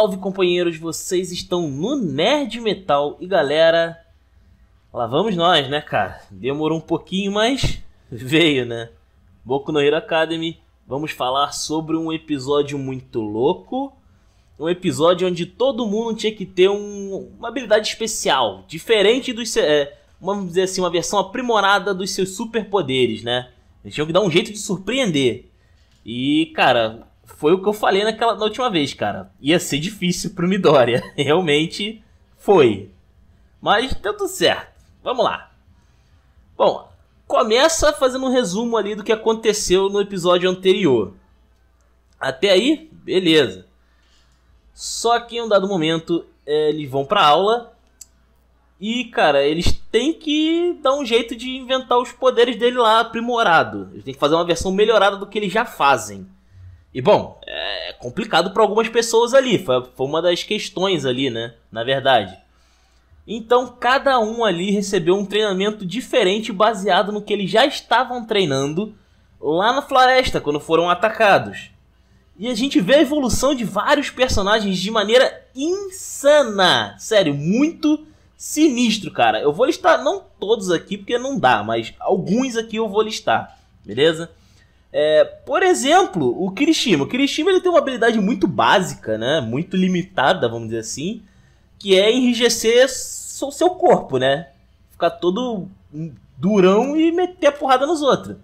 Salve companheiros, vocês estão no Nerd Metal e galera, lá vamos nós, né, cara? Demorou um pouquinho, mas veio, né? Boku no Hero Academy, vamos falar sobre um episódio muito louco, um episódio onde todo mundo tinha que ter um, uma habilidade especial, diferente dos é, vamos dizer assim, uma versão aprimorada dos seus superpoderes, né? Eles tinham que dar um jeito de surpreender. E, cara, foi o que eu falei naquela na última vez, cara. Ia ser difícil pro Midoriya. Realmente foi. Mas deu tudo certo. Vamos lá. Bom, começa fazendo um resumo ali do que aconteceu no episódio anterior. Até aí, beleza. Só que em um dado momento é, eles vão pra aula. E, cara, eles têm que dar um jeito de inventar os poderes dele lá aprimorado. Eles têm que fazer uma versão melhorada do que eles já fazem. E bom, é complicado para algumas pessoas ali, foi, foi uma das questões ali, né? Na verdade. Então cada um ali recebeu um treinamento diferente baseado no que eles já estavam treinando lá na floresta quando foram atacados. E a gente vê a evolução de vários personagens de maneira insana. Sério, muito sinistro, cara. Eu vou listar não todos aqui porque não dá, mas alguns aqui eu vou listar, beleza? É, por exemplo, o Kirishima. O Kirishima ele tem uma habilidade muito básica, né? Muito limitada, vamos dizer assim, que é enrijecer o seu corpo, né? Ficar todo durão e meter a porrada nos outros.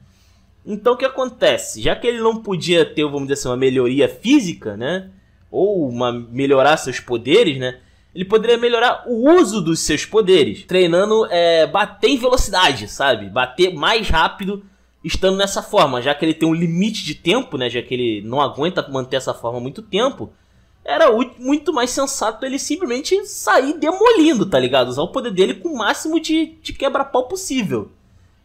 Então o que acontece? Já que ele não podia ter, vamos dizer assim, uma melhoria física, né? Ou uma melhorar seus poderes, né? Ele poderia melhorar o uso dos seus poderes, treinando é, bater em velocidade, sabe? Bater mais rápido estando nessa forma, já que ele tem um limite de tempo, né, já que ele não aguenta manter essa forma muito tempo, era muito mais sensato ele simplesmente sair demolindo, tá ligado? Usar o poder dele com o máximo de, de quebra-pau possível.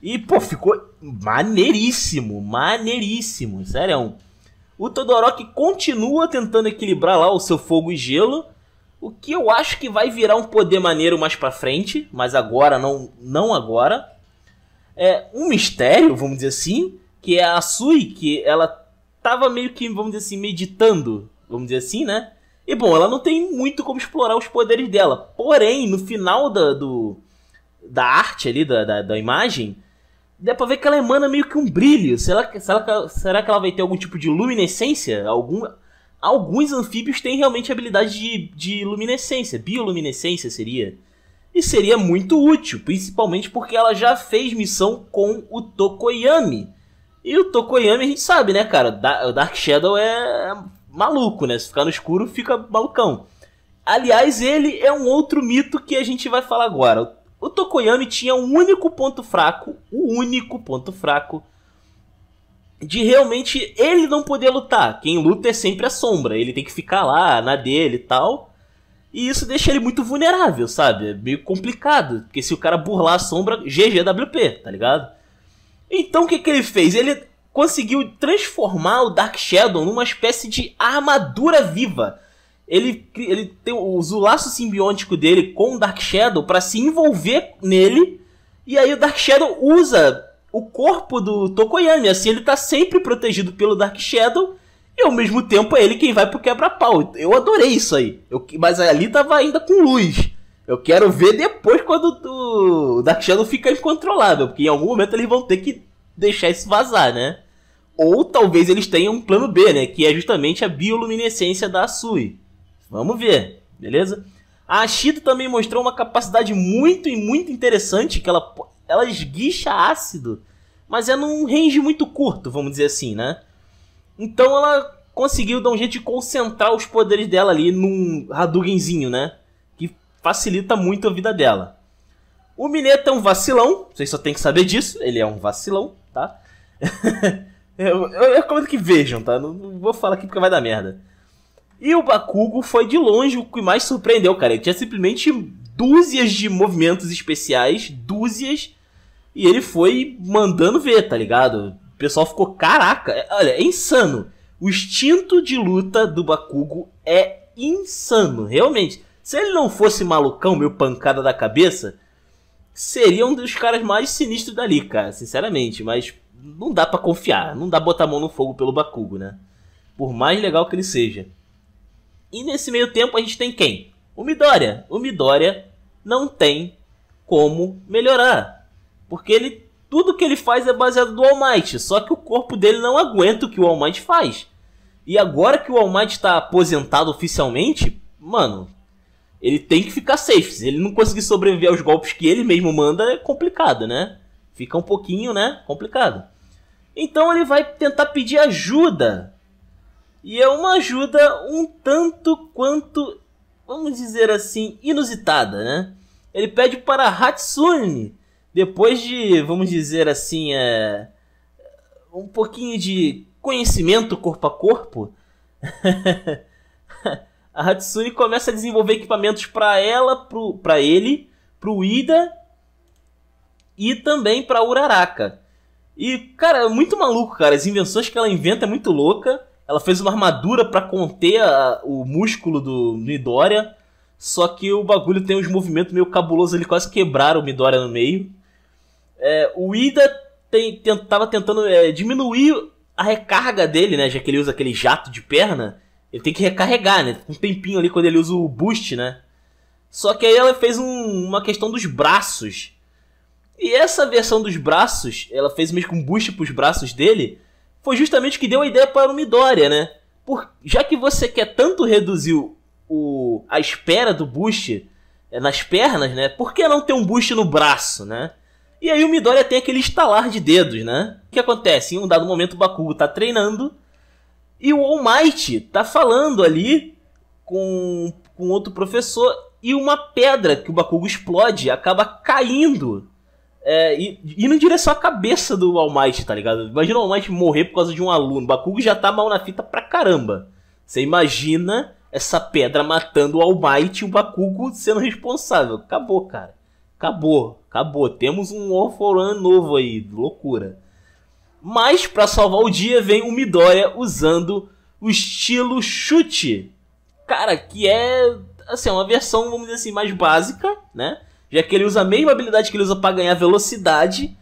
E, pô, ficou maneiríssimo, maneiríssimo, sério. O Todoroki continua tentando equilibrar lá o seu fogo e gelo, o que eu acho que vai virar um poder maneiro mais pra frente, mas agora não, não agora é, um mistério, vamos dizer assim, que é a Sui, que ela tava meio que, vamos dizer assim, meditando, vamos dizer assim, né? E bom, ela não tem muito como explorar os poderes dela. Porém, no final da, do, da arte ali, da, da, da, imagem, dá pra ver que ela emana meio que um brilho. Será, será, será que ela vai ter algum tipo de luminescência? Algum, alguns anfíbios têm realmente a habilidade de, de luminescência, bioluminescência seria. E seria muito útil, principalmente porque ela já fez missão com o Tokoyami. E o Tokoyami a gente sabe, né, cara? O Dark Shadow é maluco, né? Se ficar no escuro, fica malucão. Aliás, ele é um outro mito que a gente vai falar agora. O Tokoyami tinha um único ponto fraco, o único ponto fraco, de realmente ele não poder lutar. Quem luta é sempre a sombra, ele tem que ficar lá na dele e tal. E isso deixa ele muito vulnerável, sabe? É meio complicado. Porque se o cara burlar a sombra, GGWP, tá ligado? Então o que, que ele fez? Ele conseguiu transformar o Dark Shadow numa espécie de armadura viva. Ele, ele tem, usa o laço simbiótico dele com o Dark Shadow para se envolver nele. E aí o Dark Shadow usa o corpo do Tokoyami. Assim ele tá sempre protegido pelo Dark Shadow. E ao mesmo tempo é ele quem vai pro quebra-pau. Eu adorei isso aí. Eu, mas ali tava ainda com luz. Eu quero ver depois quando o Dark Shadow fica incontrolável. Porque em algum momento eles vão ter que deixar isso vazar, né? Ou talvez eles tenham um plano B, né? Que é justamente a bioluminescência da Sui. Vamos ver, beleza? A Ashita também mostrou uma capacidade muito e muito interessante que ela, ela esguicha ácido, mas é num range muito curto, vamos dizer assim, né? Então ela conseguiu dar um jeito de concentrar os poderes dela ali num Hadoukenzinho, né? Que facilita muito a vida dela. O Mineta é um vacilão, vocês só tem que saber disso, ele é um vacilão, tá? eu, eu, eu recomendo que vejam, tá? Não, não, vou falar aqui porque vai dar merda. E o Bakugo foi de longe o que mais surpreendeu, cara. Ele tinha simplesmente dúzias de movimentos especiais, dúzias, e ele foi mandando ver, tá ligado? pessoal ficou, caraca, é, olha, é insano. O instinto de luta do Bakugo é insano, realmente. Se ele não fosse malucão, meio pancada da cabeça, seria um dos caras mais sinistros dali, cara, sinceramente. Mas não dá para confiar, não dá botar a mão no fogo pelo Bakugo, né? Por mais legal que ele seja. E nesse meio tempo a gente tem quem? O Midoriya. O Midoriya não tem como melhorar. Porque ele tudo que ele faz é baseado no All Might, só que o corpo dele não aguenta o que o All Might faz. E agora que o All Might está aposentado oficialmente, mano, ele tem que ficar safe. Se ele não conseguir sobreviver aos golpes que ele mesmo manda, é complicado, né? Fica um pouquinho, né? Complicado. Então ele vai tentar pedir ajuda. E é uma ajuda um tanto quanto, vamos dizer assim, inusitada, né? Ele pede para Hatsune depois de, vamos dizer assim, é, um pouquinho de conhecimento corpo a corpo, a Hatsune começa a desenvolver equipamentos para ela, para ele, para o Ida e também para Uraraka. E, cara, é muito maluco, cara. As invenções que ela inventa é muito louca. Ela fez uma armadura para conter a, o músculo do Midoriya. Só que o bagulho tem uns movimentos meio cabulosos, ele quase quebraram o Midoriya no meio. É, o Ida tem, tava tentando é, diminuir a recarga dele, né? Já que ele usa aquele jato de perna, ele tem que recarregar, né? Um tempinho ali quando ele usa o boost, né? Só que aí ela fez um, uma questão dos braços. E essa versão dos braços, ela fez mesmo um boost pros braços dele, foi justamente o que deu a ideia para o Midoriya, né? Por, já que você quer tanto reduzir o, a espera do boost é, nas pernas, né? Por que não ter um boost no braço, né? E aí o Midoriya tem aquele estalar de dedos, né? O que acontece? Em um dado momento o Bakugo tá treinando e o All Might tá falando ali com, com outro professor e uma pedra que o Bakugo explode acaba caindo é, e indo em direção à cabeça do All Might, tá ligado? Imagina o All Might morrer por causa de um aluno. O Bakugo já tá mal na fita pra caramba. Você imagina essa pedra matando o All Might e o Bakugo sendo responsável. Acabou, cara. Acabou, acabou. Temos um Orforan novo aí, loucura. Mas para salvar o dia vem o Midoriya usando o estilo chute. Cara, que é assim, uma versão, vamos dizer assim, mais básica, né? Já que ele usa a mesma habilidade que ele usa para ganhar velocidade,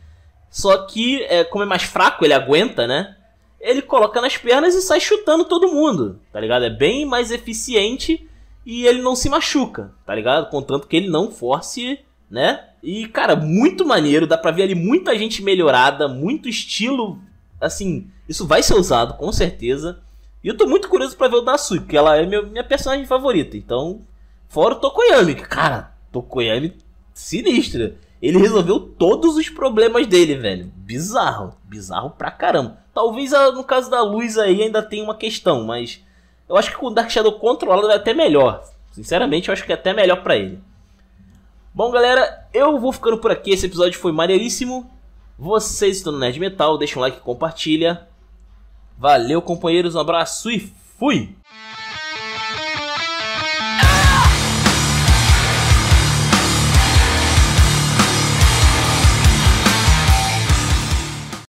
só que é, como é mais fraco, ele aguenta, né? Ele coloca nas pernas e sai chutando todo mundo, tá ligado? É bem mais eficiente e ele não se machuca, tá ligado? Contanto que ele não force né? E, cara, muito maneiro, dá pra ver ali muita gente melhorada, muito estilo. Assim, isso vai ser usado, com certeza. E eu tô muito curioso para ver o da Sui, porque ela é minha, minha personagem favorita. Então, fora o Tokoyami, que, cara, Tokoyami sinistra. Ele resolveu todos os problemas dele, velho. Bizarro, bizarro pra caramba. Talvez ah, no caso da luz aí ainda tenha uma questão, mas eu acho que com o Dark Shadow controlado é até melhor. Sinceramente, eu acho que é até melhor para ele. Bom, galera, eu vou ficando por aqui. Esse episódio foi maneiríssimo. Vocês estão no Nerd Metal, deixa um like e compartilha. Valeu, companheiros, um abraço e fui!